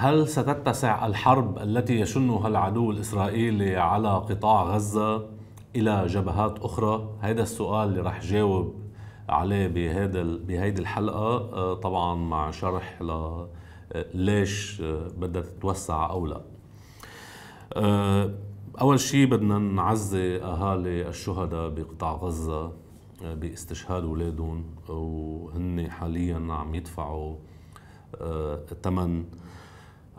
هل ستتسع الحرب التي يشنها العدو الإسرائيلي على قطاع غزة إلى جبهات أخرى؟ هذا السؤال اللي رح جاوب عليه بهذا بهيدي الحلقة آه، طبعا مع شرح آه، ليش آه، بدها تتوسع أو لا أول شيء بدنا نعزي أهالي الشهداء بقطاع غزة باستشهاد أولادهم وهن حاليا عم يدفعوا ثمن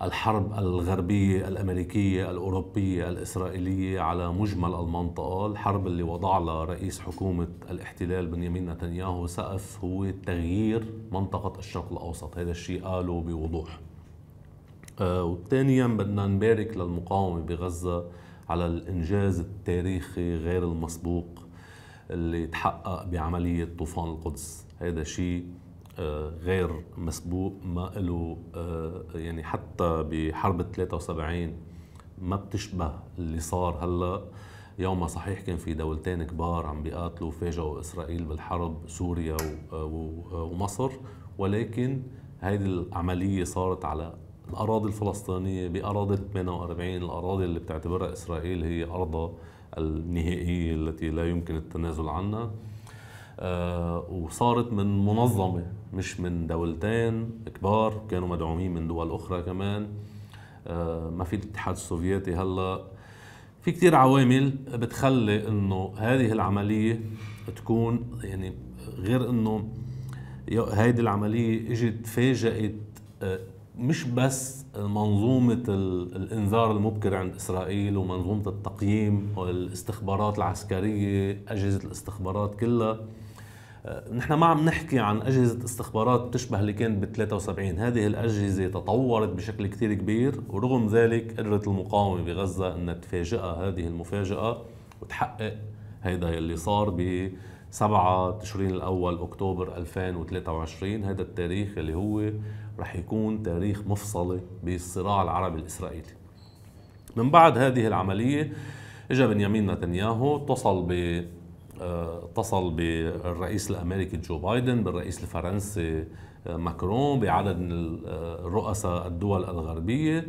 الحرب الغربية الأمريكية الأوروبية الإسرائيلية على مجمل المنطقة الحرب اللي وضع لها رئيس حكومة الاحتلال بنيامين نتنياهو سقف هو تغيير منطقة الشرق الأوسط هذا الشيء قاله بوضوح آه وثانيا بدنا نبارك للمقاومة بغزة على الإنجاز التاريخي غير المسبوق اللي تحقق بعملية طوفان القدس هذا شيء آه، غير مسبوق ما له آه، يعني حتى بحرب 73 ما بتشبه اللي صار هلا يومها صحيح كان في دولتين كبار عم بيقاتلوا فاجئوا اسرائيل بالحرب سوريا آه، ومصر ولكن هيدي العمليه صارت على الاراضي الفلسطينيه باراضي 48 الاراضي اللي بتعتبرها اسرائيل هي ارضها النهائيه التي لا يمكن التنازل عنها آه، وصارت من منظمة مش من دولتين كبار كانوا مدعومين من دول أخرى كمان آه، ما في الاتحاد السوفيتي هلا في كتير عوامل بتخلي انه هذه العملية تكون يعني غير انه هيدي العملية اجت فاجأت آه، مش بس منظومة الإنذار المبكر عند إسرائيل ومنظومة التقييم والاستخبارات العسكرية أجهزة الاستخبارات كلها آه، نحن ما عم نحكي عن أجهزة استخبارات بتشبه اللي كانت ب 73 هذه الأجهزة تطورت بشكل كثير كبير ورغم ذلك قدرت المقاومة بغزة أن تفاجئها هذه المفاجأة وتحقق هذا اللي صار ب 7 تشرين الأول أكتوبر 2023 هذا التاريخ اللي هو رح يكون تاريخ مفصلي بالصراع العربي الإسرائيلي من بعد هذه العملية اجى بنيامين نتنياهو اتصل ب آه، اتصل بالرئيس الامريكي جو بايدن بالرئيس الفرنسي آه، ماكرون بعدد من آه، رؤساء الدول الغربيه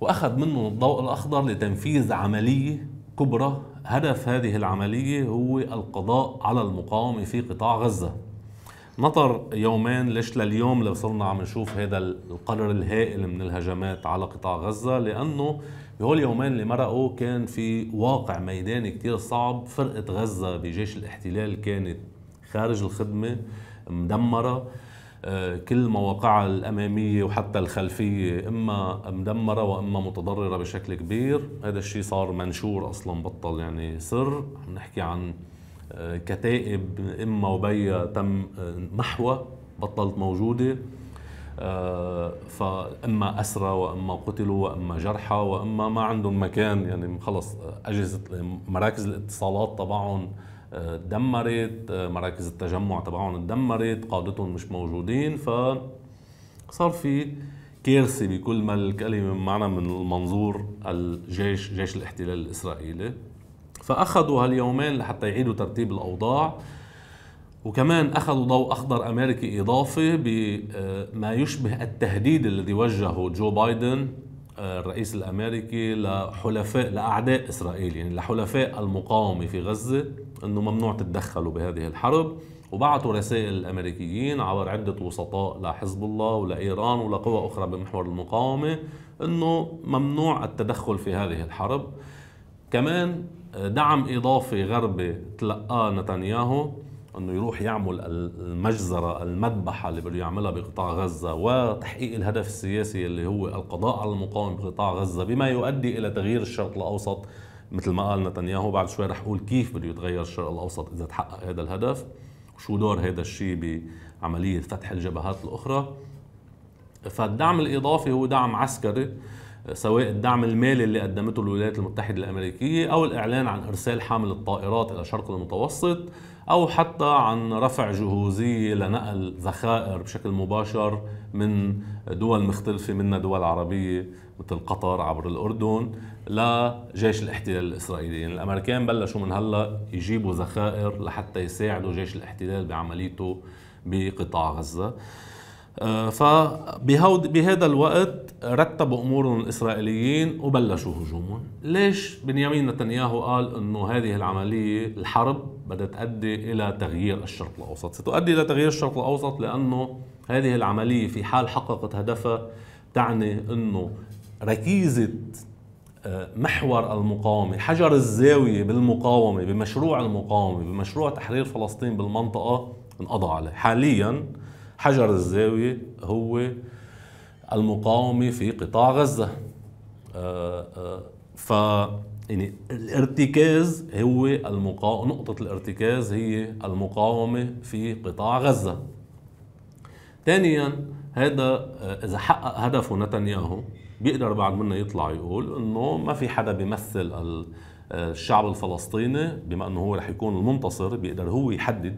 واخذ منهم الضوء الاخضر لتنفيذ عمليه كبرى هدف هذه العمليه هو القضاء على المقاومه في قطاع غزه نطر يومين ليش لليوم اللي صرنا عم نشوف هذا القدر الهائل من الهجمات على قطاع غزة لأنه بهول يومين اللي مرقوا كان في واقع ميداني كتير صعب فرقة غزة بجيش الاحتلال كانت خارج الخدمة مدمرة آه، كل مواقعها الأمامية وحتى الخلفية إما مدمرة وإما متضررة بشكل كبير هذا الشيء صار منشور أصلا بطل يعني سر عم نحكي عن كتائب إما وبيا تم محوها بطلت موجودة آه، فاما اسرى واما قتلوا واما جرحى واما ما عندهم مكان يعني خلص اجهزه مراكز الاتصالات تبعهم تدمرت آه، آه، مراكز التجمع تبعهم تدمرت قادتهم مش موجودين ف صار في كارثه بكل ما الكلمه معنا من المنظور الجيش جيش الاحتلال الاسرائيلي فاخذوا هاليومين لحتى يعيدوا ترتيب الاوضاع وكمان اخذوا ضوء اخضر امريكي اضافي بما آه، يشبه التهديد الذي وجهه جو بايدن آه، الرئيس الامريكي لحلفاء لاعداء اسرائيل يعني لحلفاء المقاومه في غزه انه ممنوع تتدخلوا بهذه الحرب وبعثوا رسائل الامريكيين عبر عده وسطاء لحزب الله ولايران ولقوى اخرى بمحور المقاومه انه ممنوع التدخل في هذه الحرب كمان دعم إضافي غربي تلقاه نتنياهو انه يروح يعمل المجزره المذبحه اللي بده يعملها بقطاع غزه وتحقيق الهدف السياسي اللي هو القضاء على المقاومه بقطاع غزه بما يؤدي الى تغيير الشرق الاوسط مثل ما قال نتنياهو بعد شوي رح اقول كيف بده يتغير الشرق الاوسط اذا تحقق هذا الهدف وشو دور هذا الشيء بعمليه فتح الجبهات الاخرى فالدعم الاضافي هو دعم عسكري سواء الدعم المالي اللي قدمته الولايات المتحدة الأمريكية أو الإعلان عن إرسال حامل الطائرات إلى الشرق المتوسط أو حتى عن رفع جهوزية لنقل ذخائر بشكل مباشر من دول مختلفة منها دول عربية مثل قطر عبر الأردن لجيش الاحتلال الإسرائيلي يعني الأمريكان بلشوا من هلأ يجيبوا ذخائر لحتى يساعدوا جيش الاحتلال بعمليته بقطاع غزة آه، فبهود بهذا الوقت رتبوا امورهم الاسرائيليين وبلشوا هجومهم، ليش بنيامين نتنياهو قال انه هذه العمليه الحرب بدها تؤدي الى تغيير الشرق الاوسط، ستؤدي الى تغيير الشرق الاوسط لانه هذه العمليه في حال حققت هدفها تعني انه ركيزه آه، محور المقاومة حجر الزاوية بالمقاومة بمشروع المقاومة بمشروع تحرير فلسطين بالمنطقة انقضى عليه حاليا حجر الزاوية هو المقاومة في قطاع غزة آه، آه، ف يعني الارتكاز هو المقاومة نقطة الارتكاز هي المقاومة في قطاع غزة ثانيا هذا آه، إذا حقق هدفه نتنياهو بيقدر بعد منا يطلع يقول انه ما في حدا بيمثل الشعب الفلسطيني بما انه هو رح يكون المنتصر بيقدر هو يحدد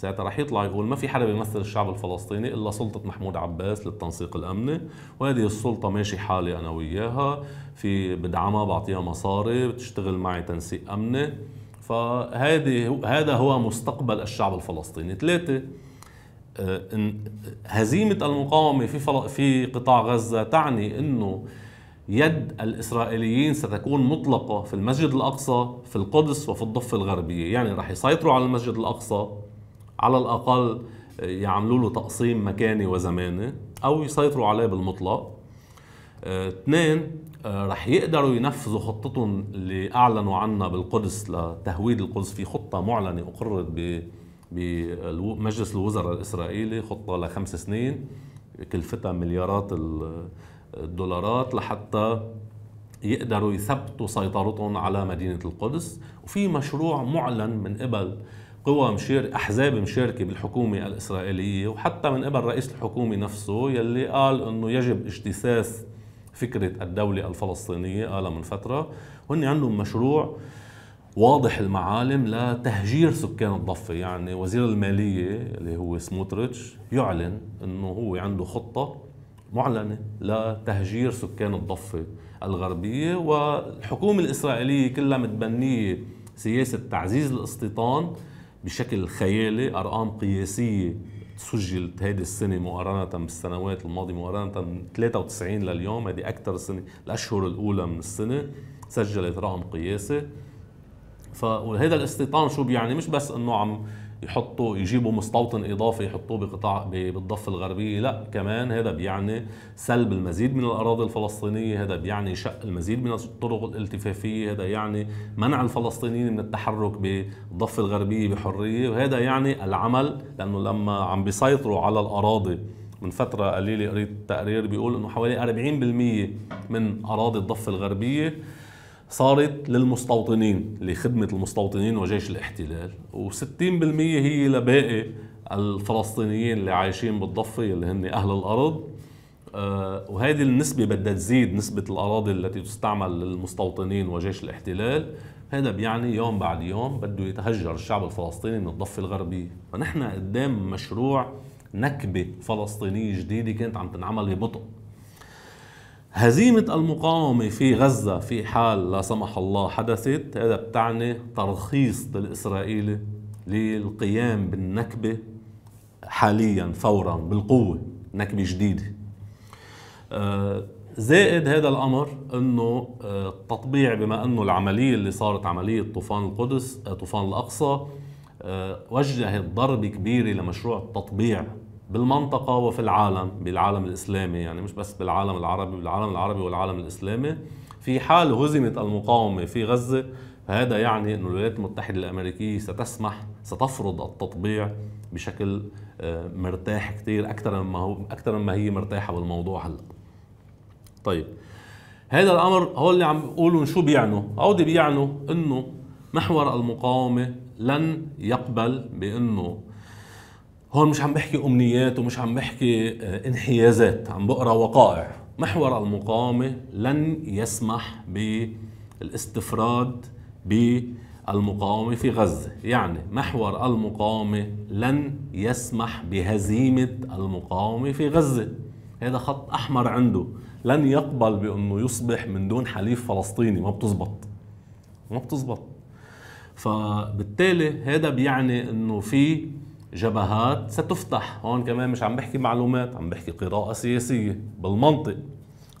ساعتها رح يطلع يقول ما في حدا بيمثل الشعب الفلسطيني الا سلطه محمود عباس للتنسيق الامني وهذه السلطه ماشي حالي انا وياها في بدعمها بعطيها مصاري بتشتغل معي تنسيق امني فهذه هذا هو مستقبل الشعب الفلسطيني ثلاثه آه، هزيمه المقاومه في في قطاع غزه تعني انه يد الإسرائيليين ستكون مطلقة في المسجد الأقصى في القدس وفي الضفة الغربية يعني رح يسيطروا على المسجد الأقصى على الاقل يعملوا له تقسيم مكاني وزماني او يسيطروا عليه بالمطلق آه، اثنين آه، رح يقدروا ينفذوا خطتهم اللي اعلنوا عنها بالقدس لتهويد القدس في خطه معلنه اقرت بمجلس الوزراء الاسرائيلي خطه لخمس سنين كلفتها مليارات الدولارات لحتى يقدروا يثبتوا سيطرتهم على مدينه القدس وفي مشروع معلن من قبل قوى مشار احزاب مشاركه بالحكومه الاسرائيليه وحتى من قبل رئيس الحكومه نفسه يلي قال انه يجب اجتثاث فكره الدوله الفلسطينيه قال من فتره وهن عندهم مشروع واضح المعالم لتهجير سكان الضفة يعني وزير المالية اللي هو سموتريتش يعلن انه هو عنده خطة معلنة لتهجير سكان الضفة الغربية والحكومة الإسرائيلية كلها متبنية سياسة تعزيز الاستيطان بشكل خيالي ارقام قياسيه سجلت هذه السنه مقارنه بالسنوات الماضيه مقارنه من 93 لليوم هذه اكثر سنه الاشهر الاولى من السنه سجلت رقم قياسي فهذا الاستيطان شو بيعني مش بس انه عم يحطوا يجيبوا مستوطن اضافي يحطوه بقطاع بالضفه الغربيه لا كمان هذا بيعني سلب المزيد من الاراضي الفلسطينيه هذا بيعني شق المزيد من الطرق الالتفافيه هذا يعني منع الفلسطينيين من التحرك بالضفه الغربيه بحريه وهذا يعني العمل لانه لما عم بيسيطروا على الاراضي من فترة قليلة قريت تقرير بيقول انه حوالي 40% من اراضي الضفة الغربية صارت للمستوطنين لخدمة المستوطنين وجيش الاحتلال و60% هي لباقي الفلسطينيين اللي عايشين بالضفة اللي هن أهل الأرض آه، وهذه النسبة بدها تزيد نسبة الأراضي التي تستعمل للمستوطنين وجيش الاحتلال هذا بيعني يوم بعد يوم بده يتهجر الشعب الفلسطيني من الضفة الغربية فنحن قدام مشروع نكبة فلسطينية جديدة كانت عم تنعمل ببطء هزيمة المقاومة في غزة في حال لا سمح الله حدثت هذا بتعني ترخيص للإسرائيلي للقيام بالنكبة حاليا فورا بالقوة نكبة جديدة آه، زائد هذا الأمر أنه آه، التطبيع بما أنه العملية اللي صارت عملية طوفان القدس آه، طوفان الأقصى وجهت ضربة كبيرة لمشروع التطبيع بالمنطقة وفي العالم بالعالم الإسلامي يعني مش بس بالعالم العربي بالعالم العربي والعالم الإسلامي في حال هزمت المقاومة في غزة فهذا يعني أن الولايات المتحدة الأمريكية ستسمح ستفرض التطبيع بشكل آه، مرتاح كثير أكثر مما هو أكثر مما هي مرتاحة بالموضوع هلا طيب هذا الأمر هو اللي عم بيقولوا شو بيعنوا أو بيعنوا أنه محور المقاومة لن يقبل بأنه هون مش عم بحكي امنيات ومش عم بحكي آه، انحيازات عم بقرا وقائع محور المقاومه لن يسمح بالاستفراد بالمقاومه في غزه يعني محور المقاومه لن يسمح بهزيمه المقاومه في غزه هذا خط احمر عنده لن يقبل بانه يصبح من دون حليف فلسطيني ما بتزبط ما بتزبط فبالتالي هذا بيعني انه في جبهات ستفتح هون كمان مش عم بحكي معلومات عم بحكي قراءة سياسية بالمنطق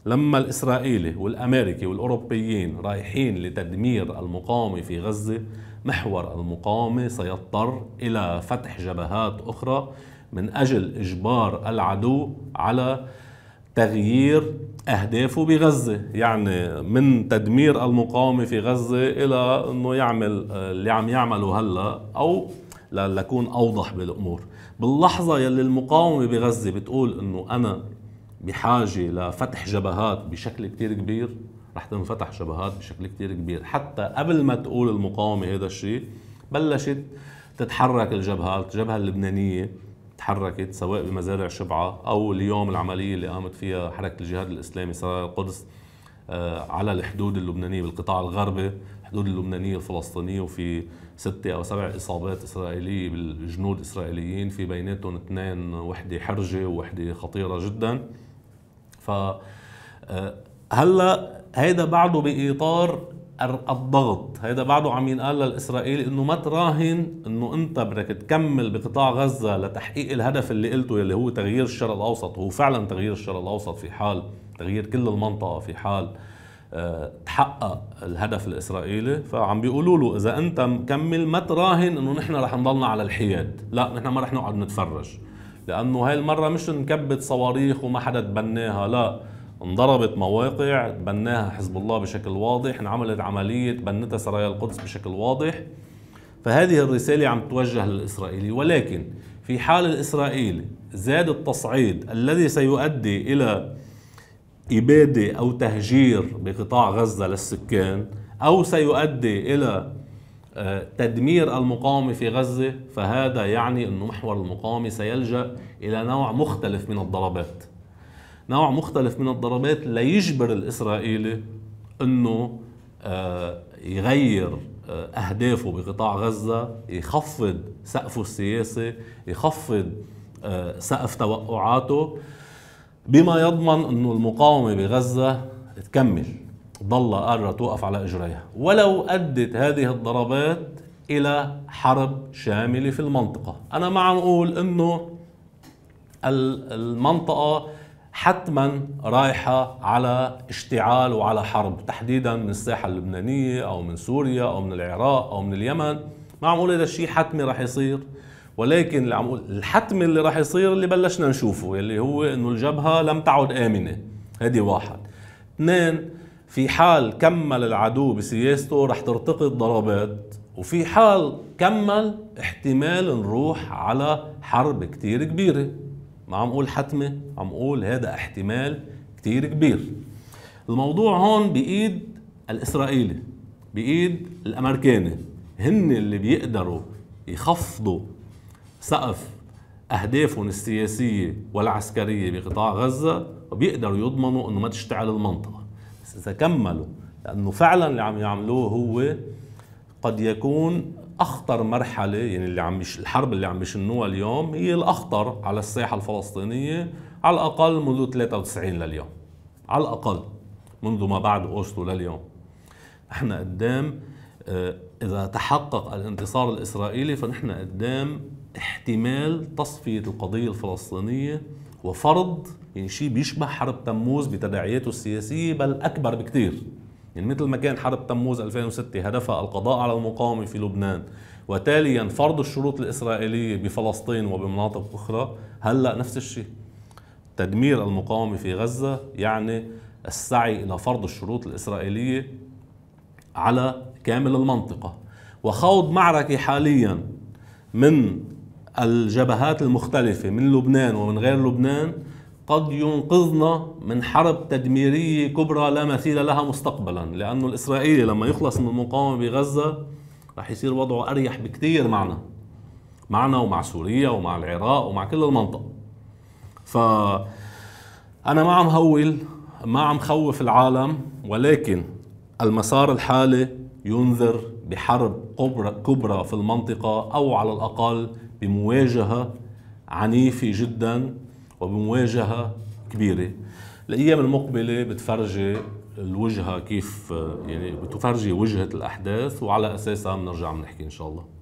لما الإسرائيلي والأمريكي والأوروبيين رايحين لتدمير المقاومة في غزة محور المقاومة سيضطر إلى فتح جبهات أخرى من أجل إجبار العدو على تغيير أهدافه بغزة يعني من تدمير المقاومة في غزة إلى أنه يعمل اللي عم يعمله هلأ أو لكون اوضح بالامور باللحظه يلي المقاومه بغزه بتقول انه انا بحاجه لفتح جبهات بشكل كتير كبير رح تنفتح جبهات بشكل كتير كبير حتى قبل ما تقول المقاومه هذا الشيء بلشت تتحرك الجبهات الجبهه اللبنانيه تحركت سواء بمزارع شبعه او اليوم العمليه اللي قامت فيها حركه الجهاد الاسلامي سرايا القدس آه، على الحدود اللبنانيه بالقطاع الغربي الحدود اللبنانيه الفلسطينيه وفي ستة أو سبع إصابات إسرائيلية بالجنود الإسرائيليين في بيناتهم اثنين وحدة حرجة ووحدة خطيرة جدا فهلأ آه، هذا بعده بإطار الضغط هيدا بعده عم ينقال للاسرائيلي انه ما تراهن انه انت بدك تكمل بقطاع غزة لتحقيق الهدف اللي قلته اللي هو تغيير الشرق الاوسط هو فعلا تغيير الشرق الاوسط في حال تغيير كل المنطقة في حال آه، تحقق الهدف الاسرائيلي فعم بيقولوا له اذا انت مكمل ما تراهن انه نحن رح نضلنا على الحياد لا نحن ما رح نقعد نتفرج لانه هاي المرة مش نكبت صواريخ وما حدا تبناها لا انضربت مواقع تبناها حزب الله بشكل واضح انعملت عملية بنتها سرايا القدس بشكل واضح فهذه الرسالة عم توجه للإسرائيلي ولكن في حال الإسرائيل زاد التصعيد الذي سيؤدي إلى إبادة أو تهجير بقطاع غزة للسكان أو سيؤدي إلى آه، تدمير المقاومة في غزة فهذا يعني أن محور المقاومة سيلجأ إلى نوع مختلف من الضربات نوع مختلف من الضربات ليجبر الإسرائيلي أنه آه، يغير آه، أهدافه بقطاع غزة يخفض سقفه السياسي يخفض آه، سقف توقعاته بما يضمن أنه المقاومة بغزة تكمل ضل قادره توقف على إجريها ولو أدت هذه الضربات إلى حرب شاملة في المنطقة أنا ما عم أقول أنه المنطقة حتما رايحة على اشتعال وعلى حرب تحديدا من الساحة اللبنانية أو من سوريا أو من العراق أو من اليمن ما عم أقول هذا الشيء حتمي راح يصير ولكن اللي عم أقول الحتمي اللي راح يصير اللي بلشنا نشوفه اللي هو انه الجبهة لم تعد آمنة هذه واحد اثنين في حال كمل العدو بسياسته رح ترتقي الضربات وفي حال كمل احتمال نروح على حرب كتير كبيره ما عم اقول حتمه عم اقول هذا احتمال كتير كبير الموضوع هون بايد الاسرائيلي بايد الامريكاني هن اللي بيقدروا يخفضوا سقف اهدافهم السياسيه والعسكريه بقطاع غزه وبيقدروا يضمنوا انه ما تشتعل المنطقه بس اذا كملوا لانه فعلا اللي عم يعملوه هو قد يكون اخطر مرحله يعني اللي عم يش... الحرب اللي عم يشنوها اليوم هي الاخطر على الساحه الفلسطينيه على الاقل منذ 93 لليوم على الاقل منذ ما بعد اوسلو لليوم نحن قدام آه، اذا تحقق الانتصار الاسرائيلي فنحن قدام احتمال تصفيه القضيه الفلسطينيه وفرض يعني شيء بيشبه حرب تموز بتداعياته السياسيه بل اكبر بكثير يعني مثل ما كان حرب تموز 2006 هدفها القضاء على المقاومة في لبنان وتاليا فرض الشروط الإسرائيلية بفلسطين وبمناطق أخرى هلأ نفس الشيء تدمير المقاومة في غزة يعني السعي إلى فرض الشروط الإسرائيلية على كامل المنطقة وخوض معركة حاليا من الجبهات المختلفة من لبنان ومن غير لبنان قد ينقذنا من حرب تدميرية كبرى لا مثيل لها مستقبلا لأنه الإسرائيلي لما يخلص من المقاومة بغزة رح يصير وضعه أريح بكثير معنا معنا ومع سوريا ومع العراق ومع كل المنطقة ف أنا ما عم هول ما عم خوف العالم ولكن المسار الحالي ينذر بحرب كبرى في المنطقة أو على الأقل بمواجهة عنيفة جداً وبمواجهه كبيره الايام المقبله بتفرجي الوجهه كيف آه، يعني بتفرجي وجهه الاحداث وعلى اساسها بنرجع بنحكي ان شاء الله